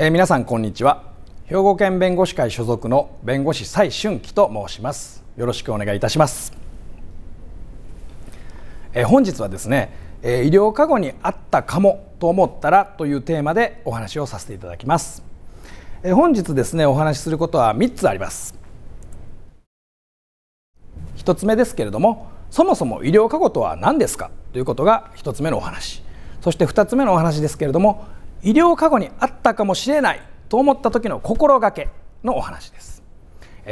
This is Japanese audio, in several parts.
えー、皆さんこんにちは兵庫県弁護士会所属の弁護士蔡俊樹と申しますよろしくお願いいたします、えー、本日はですね、えー、医療過誤にあったかもと思ったらというテーマでお話をさせていただきます、えー、本日ですねお話しすることは3つあります1つ目ですけれどもそもそも医療過誤とは何ですかということが1つ目のお話そして2つ目のお話ですけれども医療過誤にあったかもしれないと思った時の心がけのお話です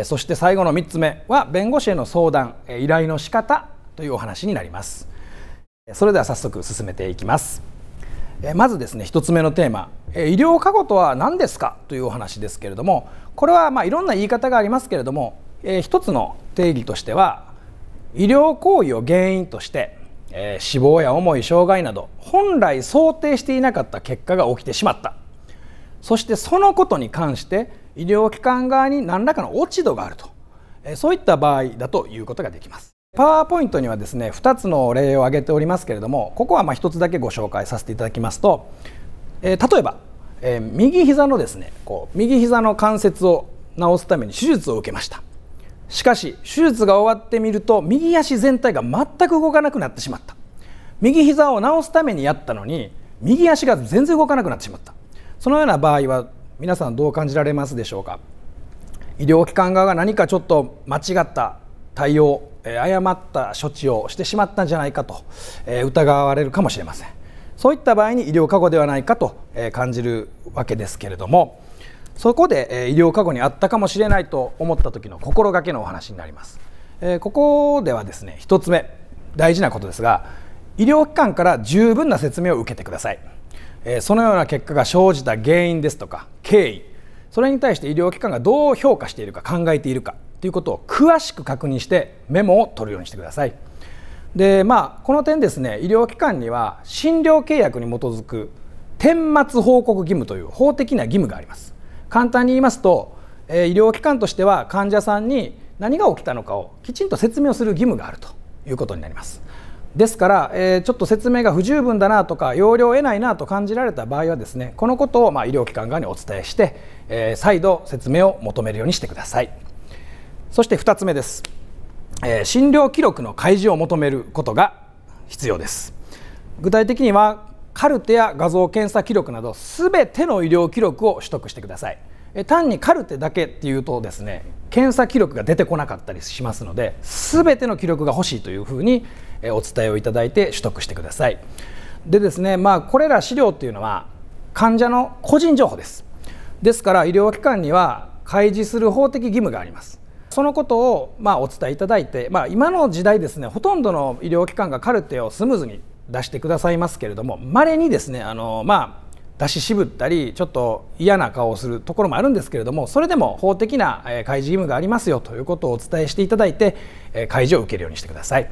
そして最後の3つ目は弁護士への相談依頼の仕方というお話になりますそれでは早速進めていきますまずですね1つ目のテーマ医療過誤とは何ですかというお話ですけれどもこれはまあいろんな言い方がありますけれども一つの定義としては医療行為を原因としてえー、死亡や重い障害など本来想定していなかった結果が起きてしまったそしてそのことに関して医療機関側に何らかの落ち度があると、えー、そういった場合だということができますパワーポイントにはですね2つの例を挙げておりますけれどもここはま1つだけご紹介させていただきますと、えー、例えば、え右膝のですねこう右膝の関節を治すために手術を受けましたしかし手術が終わってみると右足全体が全く動かなくなってしまった右膝を治すためにやったのに右足が全然動かなくなってしまったそのような場合は皆さんどう感じられますでしょうか医療機関側が何かちょっと間違った対応誤った処置をしてしまったんじゃないかと疑われるかもしれませんそういった場合に医療過誤ではないかと感じるわけですけれどもそこで、えー、医療過護にあったかもしれないと思った時の心がけのお話になります、えー、ここではですね1つ目大事なことですが医療機関から十分な説明を受けてください、えー、そのような結果が生じた原因ですとか経緯それに対して医療機関がどう評価しているか考えているかということを詳しく確認してメモを取るようにしてくださいでまあこの点ですね医療機関には診療契約に基づく顛末報告義務という法的な義務があります簡単に言いますと、えー、医療機関としては患者さんに何が起きたのかをきちんと説明をする義務があるということになります。ですから、えー、ちょっと説明が不十分だなとか要領を得ないなと感じられた場合はですねこのことをまあ医療機関側にお伝えして、えー、再度説明を求めるようにしてくださいそして2つ目です、えー、診療記録の開示を求めることが必要です具体的にはカルテや画像検査記録など全ての医療記録を取得してください単にカルテだけっていうとですね検査記録が出てこなかったりしますので全ての記録が欲しいというふうにお伝えをいただいて取得してくださいでですねまあこれら資料っていうのは患者の個人情報ですですから医療機関には開示する法的義務がありますそのことをまお伝えいただいて、まあ、今の時代ですねほとんどの医療機関がカルテをスムーズに出してくださいますけれどもまれにですねあの、まあ、出し渋ったりちょっと嫌な顔をするところもあるんですけれどもそれでも法的な開示義務がありますよということをお伝えしていただいて開示を受けるようにしてください。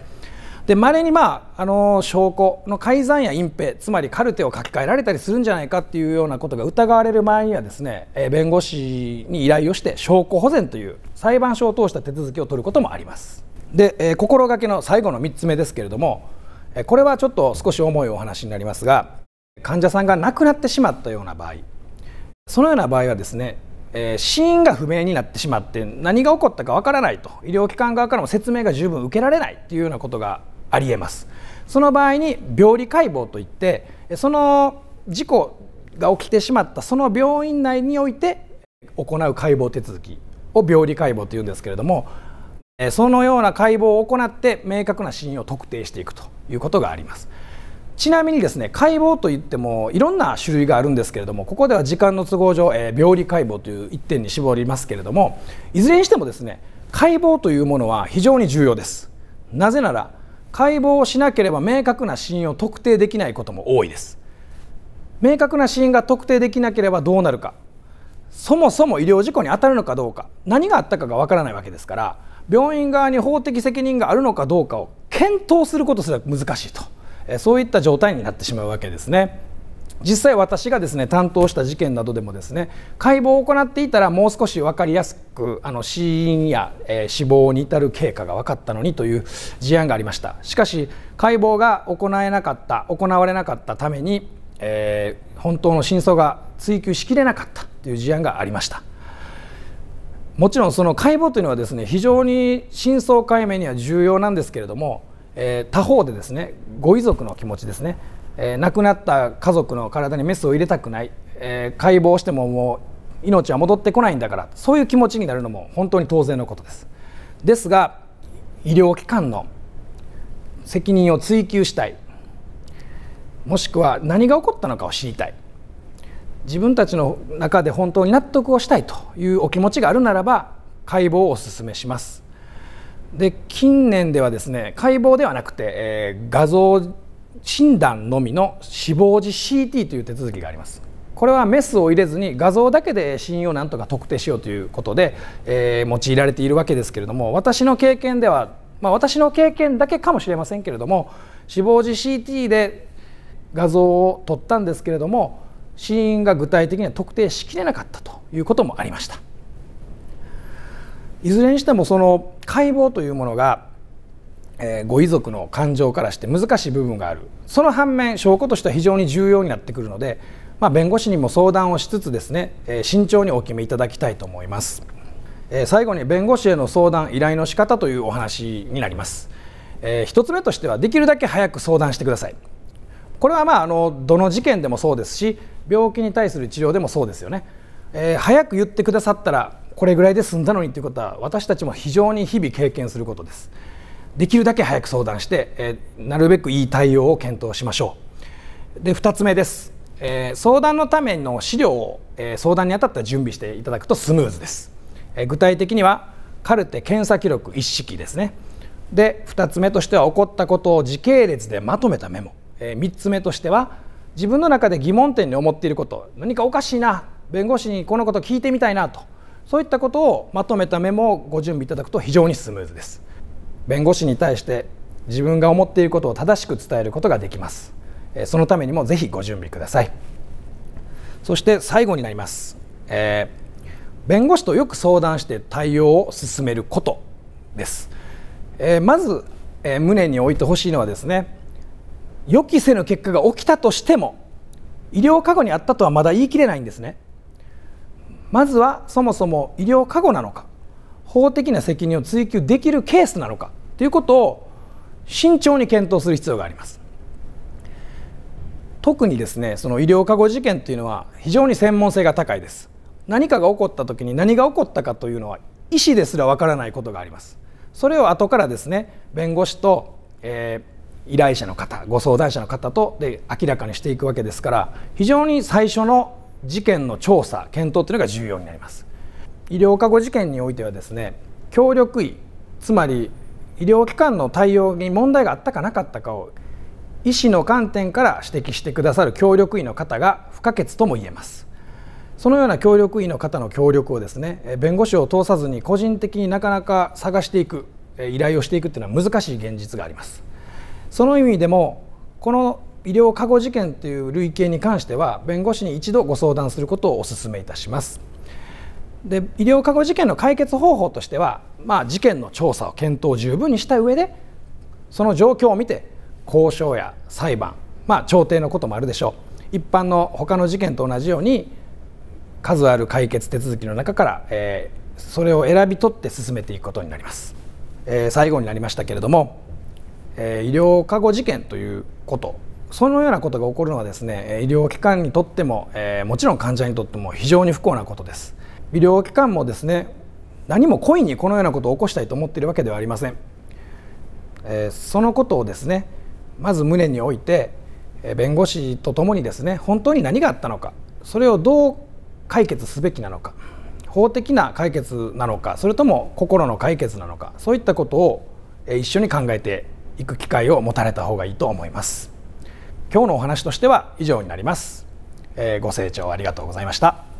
で稀にまああの証拠の改ざんや隠蔽つまりカルテを書き換えられたりするんじゃないかっていうようなことが疑われる場合にはですね弁護士に依頼をして証拠保全という裁判所を通した手続きを取ることもあります。で心がけの最後の3つ目ですけれどもこれはちょっと少し重いお話になりますが患者さんが亡くなってしまったような場合そのような場合はですね死因が不明になってしまって何が起こったかわからないと医療機関側からも説明が十分受けられないというようなことがありえますその場合に病理解剖といってその事故が起きてしまったその病院内において行う解剖手続きを病理解剖というんですけれどもそのような解剖を行って明確な死因を特定していくということがありますちなみにですね解剖といってもいろんな種類があるんですけれどもここでは時間の都合上、えー、病理解剖という一点に絞りますけれどもいずれにしてもですね解剖というものは非常に重要ですなぜなら解剖をしなければ明確な死因を特定できないことも多いです明確な死因が特定できなければどうなるかそもそも医療事故に当たるのかどうか何があったかがわからないわけですから病院側に法的責任があるのかどうかを検討することすら難しいとそういった状態になってしまうわけですね。実際私がですね担当した事件などでもですね解剖を行っていたらもう少し分かりやすくあの死因や、えー、死亡に至る経過が分かったのにという事案がありましたしかし解剖が行えなかった行われなかったために、えー、本当の真相が追求しきれなかったという事案がありましたもちろんその解剖というのはですね非常に真相解明には重要なんですけれども、えー、他方でですねご遺族の気持ちですね、えー、亡くなった家族の体にメスを入れたくない、えー、解剖してももう命は戻ってこないんだからそういう気持ちになるのも本当に当然のことですですが医療機関の責任を追及したいもしくは何が起こったのかを知りたい自分たちの中で本当に納得をしたいというお気持ちがあるならば解剖をお勧めしますで近年ではですね解剖ではなくて、えー、画像診断のみの死亡時 CT という手続きがありますこれはメスを入れずに画像だけで死因をなんとか特定しようということで、えー、用いられているわけですけれども私の経験では、まあ、私の経験だけかもしれませんけれども死亡時 CT で画像を撮ったんですけれども死因が具体的には特定しきれなかったということもありましたいずれにしてもその解剖というものが、えー、ご遺族の感情からして難しい部分があるその反面証拠としては非常に重要になってくるので、まあ、弁護士にも相談をしつつですね、えー、慎重にお決めいただきたいと思います、えー、最後に弁護士への相談依頼の仕方というお話になります、えー、一つ目としてはできるだけ早く相談してくださいこれはまああのどの事件でもそうですし病気に対する治療でもそうですよね、えー、早く言ってくださったらこれぐらいで済んだのにということは私たちも非常に日々経験することですできるだけ早く相談して、えー、なるべくいい対応を検討しましょうで2つ目です、えー、相談のための資料を、え相談にあたった準備していただくとスムーズです、え具体的にはカルテ検査記録一式ですねで2つ目としては起こったことを時系列でまとめたメモえ3つ目としては自分の中で疑問点に思っていること何かおかしいな弁護士にこのこと聞いてみたいなとそういったことをまとめたメモをご準備いただくと非常にスムーズです弁護士に対して自分が思っていることを正しく伝えることができますえそのためにもぜひご準備くださいそして最後になります、えー、弁護士とよく相談して対応を進めることです、えー、まず、えー、胸に置いてほしいのはですね予期せぬ結果が起きたとしても医療過護にあったとはまだ言い切れないんですねまずはそもそも医療過護なのか法的な責任を追及できるケースなのかということを慎重に検討する必要があります特にですねその医療過護事件というのは非常に専門性が高いです何かが起こった時に何が起こったかというのは医師ですらわからないことがありますそれを後からですね弁護士と、えー、依頼者の方ご相談者の方とで明らかにしていくわけですから非常に最初の事件の調査検討というのが重要になります医療過誤事件においてはですね協力医つまり医療機関の対応に問題があったかなかったかを医師の観点から指摘してくださる協力医の方が不可欠とも言えますそのような協力医の方の協力をですね弁護士を通さずに個人的になかなか探していく依頼をしていくっていうのは難しい現実がありますその意味でもこの医療過誤事件という類型に関しては弁護士に一度ご相談することをお勧めいたしますで医療過誤事件の解決方法としては、まあ、事件の調査を検討を十分にした上でその状況を見て交渉や裁判、まあ、調停のこともあるでしょう一般の他の事件と同じように数ある解決手続きの中から、えー、それを選び取って進めていくことになります、えー、最後になりましたけれどもえー、医療過誤事件ということそのようなことが起こるのはですね医療機関にとっても、えー、もちろん患者にとっても非常に不幸なことです医療機関もですね何も故意にこのようなことを起こしたいと思っているわけではありません、えー、そのことをですねまず胸において弁護士とともにですね本当に何があったのかそれをどう解決すべきなのか法的な解決なのかそれとも心の解決なのかそういったことを一緒に考えて行く機会を持たれた方がいいと思います今日のお話としては以上になります、えー、ご清聴ありがとうございました